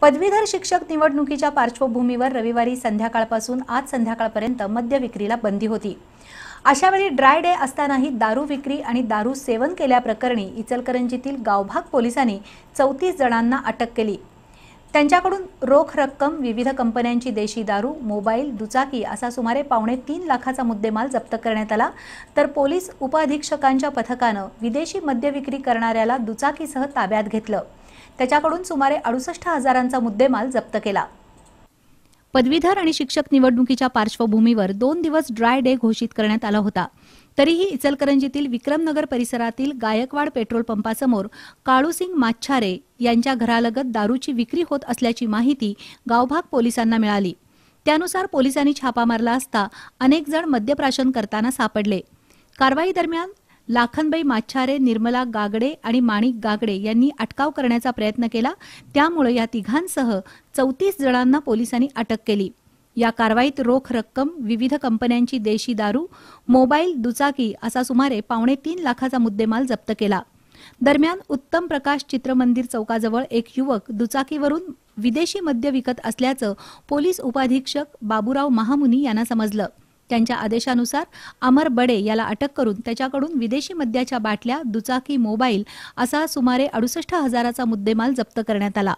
पदवीधर शिक्षक निवडणुकीच्या पार्श्वभूमीवर रविवारी संध्याकाळपासून आज संध्याकाळपर्यंत मद्य विक्रीला बंदी होती अशावेळी ड्राय डे असतानाही दारू विक्री आणि दारू सेवन केल्याप्रकरणी इचलकरंजीतील गावभाग पोलिसांनी चौतीस जणांना अटक केली त्यांच्याकडून रोख रक्कम विविध कंपन्यांची देशी दारू मोबाईल दुचाकी असा सुमारे पावणे तीन लाखाचा मुद्देमाल जप्त करण्यात आला तर पोलीस उपअधीक्षकांच्या पथकानं विदेशी मद्यविक्री करणाऱ्याला दुचाकीसह ताब्यात घेतलं त्याच्याकडून सुमारे अडुसष्ट हजारांचा मुद्देमाल जप्त केला पदवीधर आणि शिक्षक निवडणुकीच्या पार्श्वभूमीवर दोन दिवस ड्राय डे घोषित करण्यात आला होता तरीही इचलकरंजीतील विक्रमनगर परिसरातील गायकवाड पेट्रोल पंपासमोर काळूसिंग माच्छारे यांच्या घरालगत दारूची विक्री होत असल्याची माहिती गावभाग पोलिसांना मिळाली त्यानुसार पोलिसांनी छापा मारला असता अनेक जण मद्यप्राशन करताना सापडले कारवाई दरम्यान लाखनबाई माच्छारे निर्मला गागडे आणि माणिक गागडे यांनी अटकाव करण्याचा प्रयत्न केला त्यामुळे या तिघांसह चौतीस जणांना पोलिसांनी अटक केली या कारवाईत रोख रक्कम विविध कंपन्यांची देशी दारू मोबाईल दुचाकी असा सुमारे पावणे तीन लाखाचा मुद्देमाल जप्त केला दरम्यान उत्तम प्रकाश चित्रमंदिर चौकाजवळ एक युवक दुचाकीवरून विदेशी मद्य विकत असल्याचं पोलीस उपाधीक्षक बाबुराव महामुनी यांना समजलं त्यांच्या आदेशानुसार अमर बडे याला अटक करून त्याच्याकडून विदेशी मद्याच्या बाटल्या दुचाकी मोबाईल असा सुमारे अडुसष्ट हजाराचा मुद्देमाल जप्त करण्यात आला